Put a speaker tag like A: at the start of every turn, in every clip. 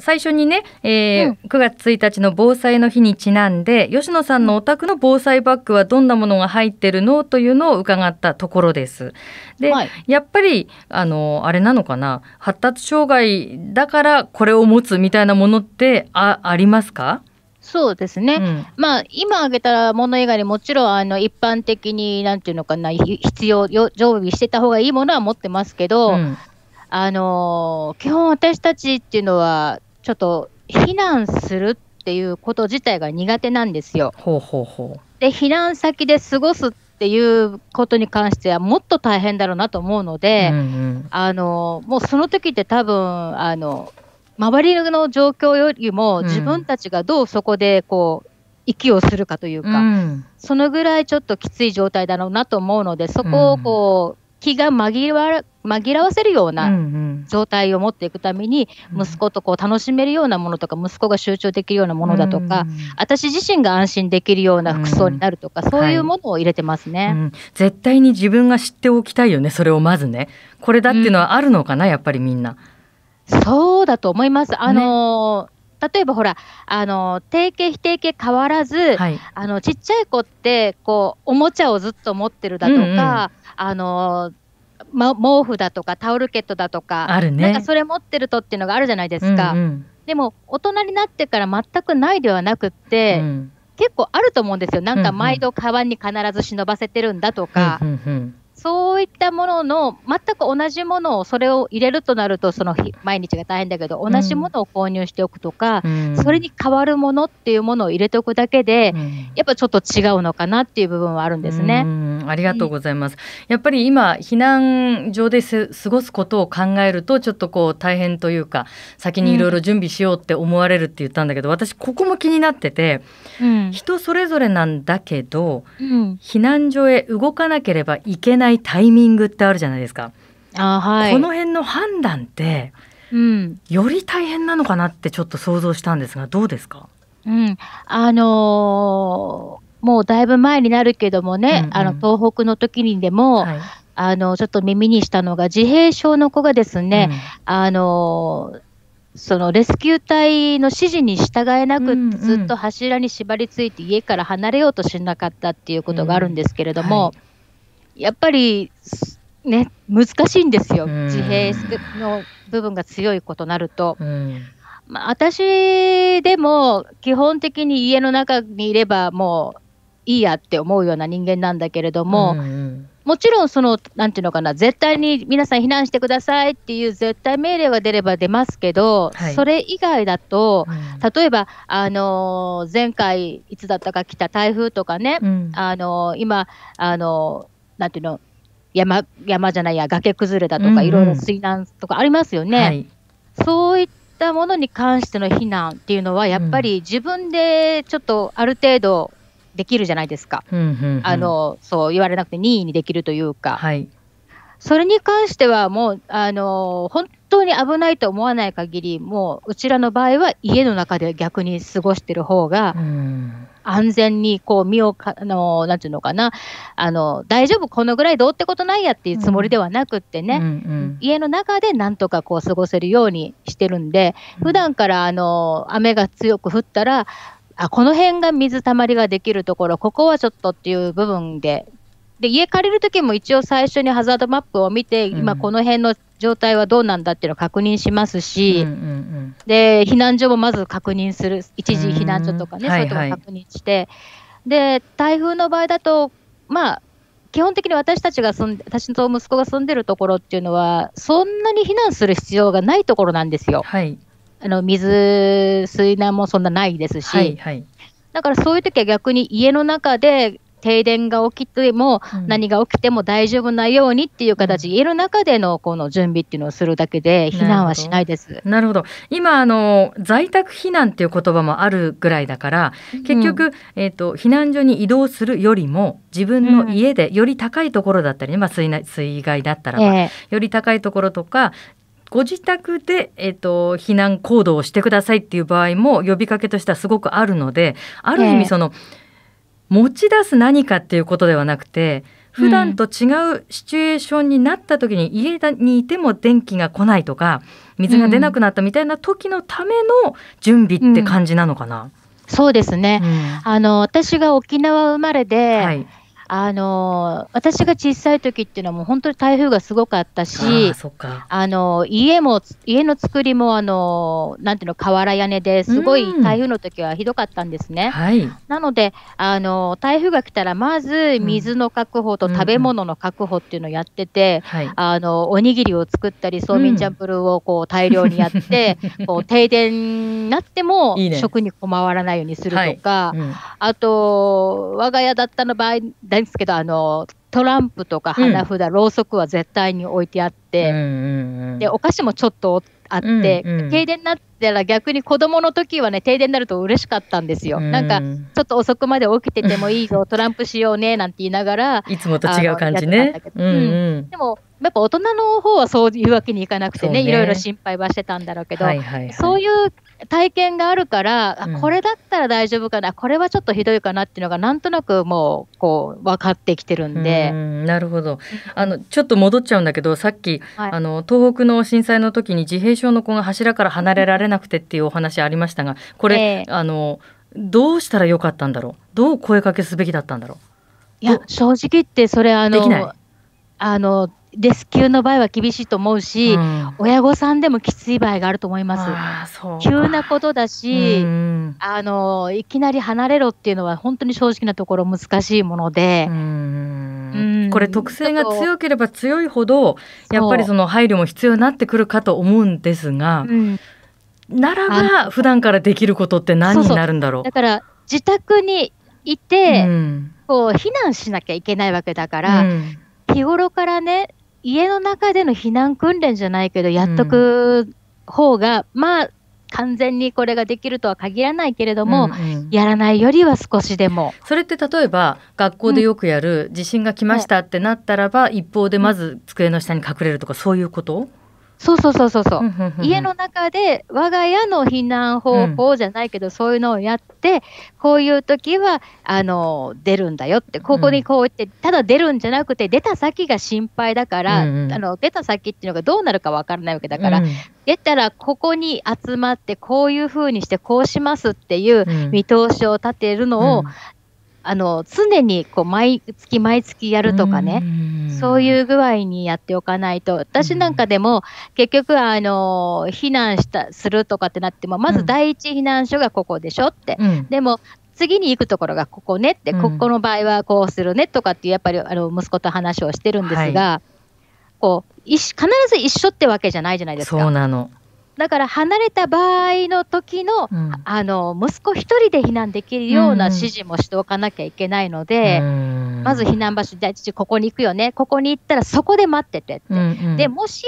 A: 最初にね、えーうん、9月1日の防災の日にちなんで吉野さんのお宅の防災バッグはどんなものが入ってるのというのを伺ったところです。で、はい、やっぱりあのあれなのかな発達障害だからこれを持つみたいなものってあありますかそうですね、うん、
B: まあ、今挙げたもの以外にもちろんあの一般的になんていうのかな必要常備してた方がいいものは持ってますけど、うんあのー、基本私たちっていうのは、ちょっと避難するっていうこと自体が苦手なんですよ。ほうほうほうで、避難先で過ごすっていうことに関しては、もっと大変だろうなと思うので、うんうん、あのー、もうその時って多分、あの周りの状況よりも自分たちがどうそこでこう、うん息をするかというか、うん、そのぐらいちょっときつい状態だろうなと思うので、そこをこう、気が紛ら紛らわせるような状態を持っていくために、息子とこう楽しめるようなものとか、息子が集中できるようなものだとか、私自身が安心できるような服装になるとか、そういうものを入れてますね、はいうん、
A: 絶対に自分が知っておきたいよね、それをまずね。これだっていうのはあるのかな、うん、やっぱりみんな。
B: そうだと思います。あのーね例えばほら、あの定型、非定型変わらず、はい、あのちっちゃい子ってこう、おもちゃをずっと持ってるだとか、うんうん、あのま、毛布だとかタオルケットだとかある、ね、なんかそれ持ってるとっていうのがあるじゃないですか、うんうん、でも大人になってから全くないではなくって、うん、結構あると思うんですよなんか毎度カバンに必ず忍ばせてるんだとか、うんうん、そういったものの全く同じものをそれを入れるとなるとその毎日が大変だけど同じものを購入しておくとか、うん、それに変わるものっていうものを入れておくだけで、やっぱちょっと違うのかなっていう部分はあるんですね。うんありがとうございます。やっぱり今避難
A: 所で過ごすことを考えるとちょっとこう大変というか先にいろいろ準備しようって思われるって言ったんだけど、うん、私ここも気になってて、うん、人それぞれなんだけど、うん、避難所へ動かなければいけないタイミングってあるじゃないですか。あはい、この辺の判断って、うん、より大変なのかなってちょっと想像したんですがどうですか
B: うん、あのーもうだいぶ前になるけどもね、うんうん、あの東北の時にでも、はい、あのちょっと耳にしたのが自閉症の子がですね、うん、あのそのレスキュー隊の指示に従えなく、ずっと柱に縛りついて家から離れようとしなかったっていうことがあるんですけれども、うんはい、やっぱりね難しいんですよ、うん、自閉の部分が強い子となると。まあ、私でも基本的に家の中にいればもういいやって思うような人間なんだけれども、うんうん、もちろんその、何て言うのかな、絶対に皆さん避難してくださいっていう絶対命令は出れば出ますけど、はい、それ以外だと、うん、例えば、あのー、前回、いつだったか来た台風とかね、うん、あのー、今、あのー、て言うの、山山じゃないや、崖崩れだとか、うんうん、いろいろ水難とかありますよね。はい、そういったものに関しての避難っていうのは、やっぱり自分でちょっとある程度、できるじゃないですか、うんうんうん、あのそう言われなくて任意にできるというか、はい、それに関してはもうあの本当に危ないと思わない限りもううちらの場合は家の中で逆に過ごしてる方が、うん安全にこう身をかあのなんていうのかなあの大丈夫このぐらいどうってことないやっていうつもりではなくってね、うんうんうん、家の中でなんとかこう過ごせるようにしてるんで普段からあの雨が強く降ったらあこの辺が水たまりができるところ、ここはちょっとっていう部分で、で家借りるときも一応最初にハザードマップを見て、うん、今この辺の状態はどうなんだっていうのを確認しますし、うんうんうん、で避難所もまず確認する、一時避難所とかね、うん、そういうところ確認して、はいはい、で台風の場合だと、まあ、基本的に私たちが住ん私と息子が住んでるところっていうのは、そんなに避難する必要がないところなんですよ。はいあの水、水難もそんなないですし、はいはい、だからそういう時は逆に家の中で停電が起きても、何が起きても大丈夫なようにっていう形、うん、家の中でのこの準備っていうのをするだけで、避難はしないです。なるほど今あの、
A: 在宅避難っていう言葉もあるぐらいだから、結局、うん、えーと、避難所に移動するよりも、自分の家でより高いところだったり、ね、まあ、水水害だったらば、えー、より高いところとか、ご自宅で、えーと、避難行動をしてくださいっていう場合も呼びかけとしてはすごくあるのである意味その、えー、持ち出す何かっていうことではなくて普段と違うシチュエーションになった時に、うん、家にいても電気が来ないとか水が出なくなったみたいな時のための準備って感じなのかな。うんうん、
B: そうですね、あの私が沖縄生まれで、はいあの私が小さい時っていうのはもう本当に台風がすごかったしあの家も家の作りもあのなんていうの瓦屋根ですごい台風の時はひどかったんですね。はい、なのであの台風が来たらまず水の確保と食べ物の確保っていうのをやってて、あのおにぎりを作ったりそうみんチャンプルをこう大量にやって、うん、こう停電になっても食に困らないようにするとか、いいねはいうん、あと我が家だったの場合ないですけど、あの、トランプとか花札、うん、ろうそくは絶対に置いてあって、うんうんうん、でお菓子もちょっとあって、うんうん、停電になったら逆に子どもの時はね停電になると嬉しかったんですよ、うん、なんかちょっと遅くまで起きててもいいぞ トランプしようねなんて言いながらいつもと違う感じね。うんでもやっぱ大人の方はそういうわけにいかなくてね、ね、いろいろ心配はしてたんだろうけど、はいはいはい、そういう体験があるから、うん、これだったら大丈夫かなこれはちょっとひどいかなっていうのがなんとなくもうこう分かってきてる
A: んでなるほどあのちょっと戻っちゃうんだけどさっき、はい、あの東北の震災の時に自閉症の子が柱から離れられなくてっていうお話ありましたがこれ、えー、あのどうしたらよかったんだろうどう声かけすべきだったんだろう
B: いや正直言ってそれあのあのレスキューの場合は厳しいと思うし、うん、親御さんでもきつい場合があると思います。急なことだし、うん、あのいきなり離れろっていうのは本当に正直なところ難しいもので。
A: これ特性が強ければ強いほどやっぱりその配慮も必要になってくるかと思うんですが、う
B: ん、ならば
A: 普段からできることって何になるんだろうだ
B: から自宅にいて、こう避難しなきゃいけないわけだから、日頃からね家の中での避難訓練じゃないけど、やっとく方が、うん、まあ、完全にこれができるとは限らないけれども、うんうん、やらないよりは少しでも。それって例
A: えば学校でよくやる、うん、地震が来ましたってなったらば、一方でまず机の下に隠れるとかそういうこと
B: そうそうそうそうそう。家の中で我が家の避難方法じゃないけど、うん、そういうのをやって、こういう時はあの出るんだよって、ここにこうやって、うん、ただ出るんじゃなくて、出た先が心配だから、うんうん、あの出た先っていうのがどうなるかわからないわけだから、うん、出たらここに集まって、こういうふうにして、こうしますっていう見通しを立てるのを、あの常にこう毎月毎月やるとかね、そういう具合にやっておかないと、私なんかでも結局あの避難したするとかってなっても、まず第一避難所がここでしょって、うん、でも次に行くところがここねって、うん、ここの場合はこうするねとかってやっぱりあの息子と話をしてるんですが、はい、こう必ず一緒ってわけじゃないじゃないですか。そうなのだから離れた場合の時の、うん、あの息子1人で避難できるような指示もしておかなきゃいけないので、うん、まず避難場所、じゃあ、父、ここに行くよね、ここに行ったらそこで待っててって、うんうん、でもし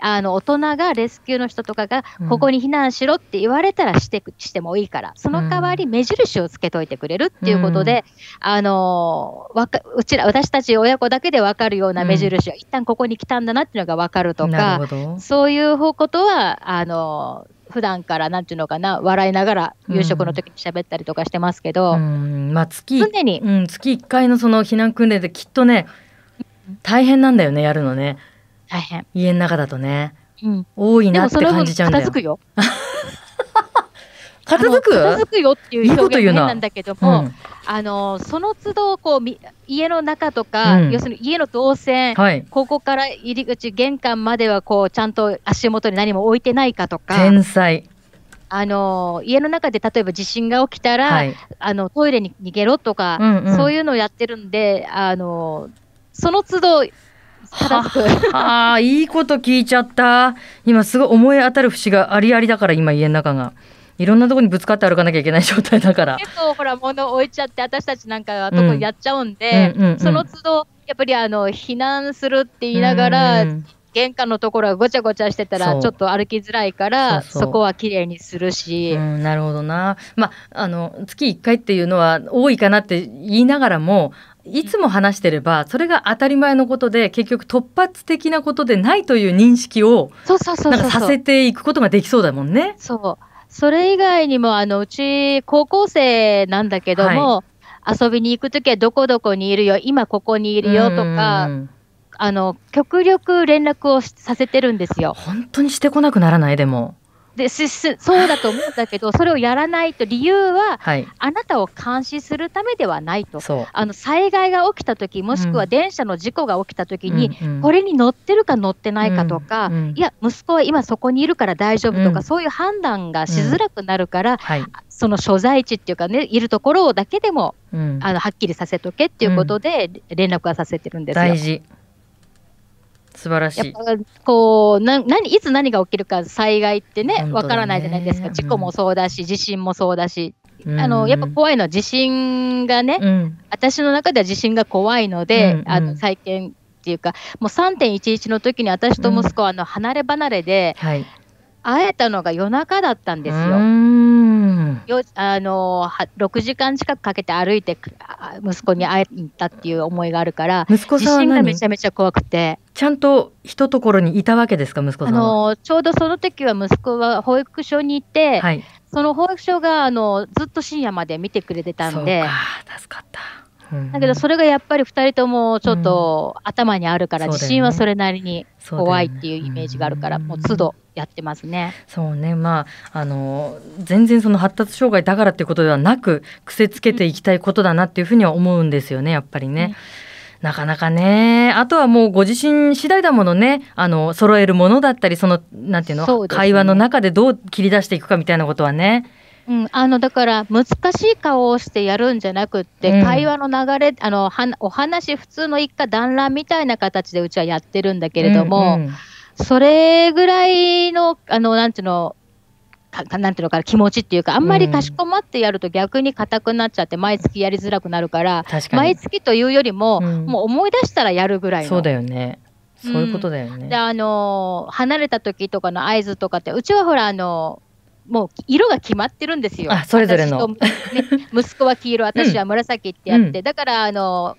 B: あの大人がレスキューの人とかがここに避難しろって言われたらして,、してもいいからその代わり目印をつけといてくれるっていうことで、うん、あのわかうちら私たち親子だけで分かるような目印は、うん、一旦ここに来たんだなっていうのが分かるとかそういうことはあの普段からなんていうのかな笑いながら夕食の時に喋ったりとかしてますけど、うん、まあ月、常に、うん、
A: 月1回のその避難訓練できっとね大変なんだよねやるのね。大変。家の中だとね。うん。多いなって感じちゃうんだよ。片付くよ。片付く片付
B: くよっていう表現なんだけども、いいうん、あのその都度こう家の中とか、うん、要するに家の動線、はい、ここから入り口玄関まではこうちゃんと足元に何も置いてないかとか天才あの家の中で例えば地震が起きたら、はい、あのトイレに逃げろとか、うんうん、そういうのをやってるんであのその都度あ
A: あ、いいこと聞いちゃった。今すごい思い当たる節がありありだから、今家の中が。いろんなところにぶつかって歩かなきゃいけない状態だから。結
B: 構ほら、物置いちゃって、私たちなんかはとこやっちゃうんで、その都度、やっぱりあの、避難するって言いながら、うんうん玄関のところがごちゃごちゃしてたらちょっと歩きづらいからそこは綺麗にするし、うん、なる
A: ほどなまああの月1回っていうのは多いかなって言いながらもいつも話してればそれが当たり前のことで結局突発的なことでないという認識をさせていくことができそうだもんね。そう
B: それ以外にもあのうち高校生なんだけども、はい、遊びに行く時はどこどこにいるよ今ここにいるよとか。あの極力連絡をさせてるんですよ。本
A: 当にしてこなくならないでも。
B: です そうだと思うんだけど それをやらないと理由は、はい、あなたを監視するためではないとあの災害が起きた時もしくは電車の事故が起きた時に、うん、これに乗ってるか乗ってないかとか、うんいや息子は今そこにいるから大丈夫とか、うん、そういう判断がしづらくなるから、うんはい、その所在地っていうかねいるところだけでも、あのはっきりさせとけっていうことで連絡はさせてるんですよ。素晴らしい。こうな何いつ何が起きるか災害ってねわ、からないじゃないですか事故もそうだし、うん、地震もそうだし、うん、あのやっぱ怖いのは地震がね、うん、私の中では地震が怖いので、うんあの再建っていうかもう3.11の時に私と息子はあの離れ離れで、はい、会えたのが夜中だったんですよ。、あの6時間近くかけて歩いて息子に会いに行ったっていう思いがあるから息子さんはめちゃめちゃ怖くてちゃんと一
A: ところにいたわけですか
B: 息子さんあのちょうどその時は息子は保育所にいて、はい、その保育所があのずっと深夜まで見てくれてたんで助かった。だけどそれがやっぱり2人ともちょっと頭にあるから、自信はそれなりに怖いっていうイメージがあるから、もう都度やってますね。
A: そうね、まあ、あの全然その発達障害だからっていうことではなく癖つけていきたいことだなっていうふうには思うんですよねやっぱりね。なかなかね、あとはもうご自身次第だものね、あの、揃えるものだったり、その、なんていうの、ね、会話の中でどう切り出していくかみたいなことは
B: ね。うん、あのだから難しい顔をしてやるんじゃなくって、うん、会話の流れあのはお話普通の一家団らんみたいな形でうちはやってるんだけれども、うんうん、それぐらいのあのなんていうのなんていうのかな気持ちっていうかあんまりかしこまってやると逆に硬くなっちゃって毎月やりづらくなるから毎月というよりも、うん、もう思い出したらやるぐらいのそうだよねそういうことだよね、うん、であの離れた時とかの合図とかってうちはほらあのもう色が決まってるんですよ。それぞれの、ね、息子は黄色、私は紫ってやって、うん、だからあの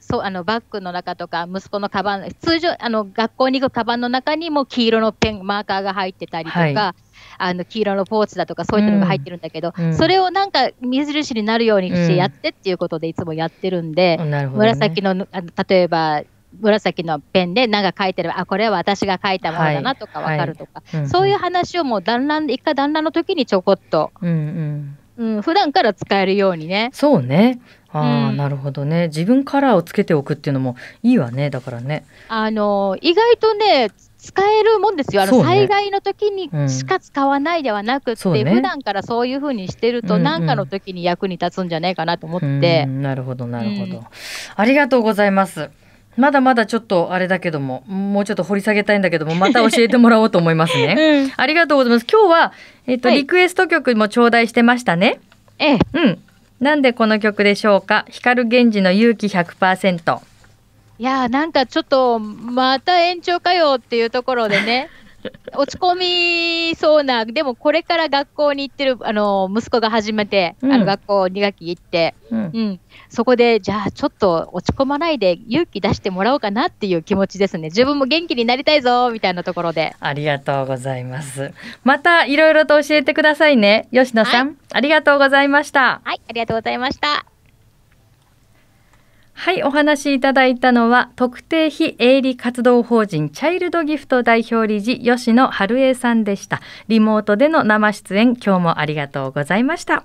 B: そうあのバッグの中とか息子のカバン通常あの学校に行くカバンの中にも黄色のペンマーカーが入ってたりとか、はい、あの黄色のポーチだとかそういったのが入ってるんだけど、うん、それをなんか目印になるようにしてやってっていうことでいつもやってるんで、うんね、紫のあの例えば紫のペンで何か書いてればあこれは私が書いたものだなとか分かるとか、はいはい、そういう話をもう団らん一回団らんの時にちょこっと、う
A: ん
B: うん、うん、普段から使えるようにね。そうね
A: あ、うん、なるほどね自分カラーをつけておくっていうのもいいわねだからね。
B: あの意外とね使えるもんですよあの、ね、災害の時にしか使わないではなくて、うんね、普段からそういうふうにしてると何、うんうん、かの時に役に立つんじゃないかなと思って。
A: な、るほどなるほど、ありがとうございます。まだまだちょっとあれだけどももうちょっと掘り下げたいんだけどもまた教えてもらおうと思いますね、うん、ありがとうございます今日はえっ、ー、と、はい、リクエスト曲も頂戴してましたねええうんなんでこの曲でしょうか光源氏の勇気100%
B: いやーなんかちょっとまた延長かよっていうところでね 落ち込みそうな、でもこれから学校に行ってる、あの、息子が初めて、うん、あの、学校2学期行って、うん、うん、そこで、じゃあちょっと落ち込まないで勇気出してもらおうかなっていう気持ちですね。自分も元気になりたいぞ、みたいなところで。
A: ありがとうございます。
B: またいろいろと教えてくださいね。
A: 吉野さん、はい、ありがとうございました。はい、ありがとうございました。はい、お話いただいたのは特定非営利活動法人チャイルドギフト代表理事吉野春江さんでした。リモートでの生出演、今日もあ
B: りがとうございました。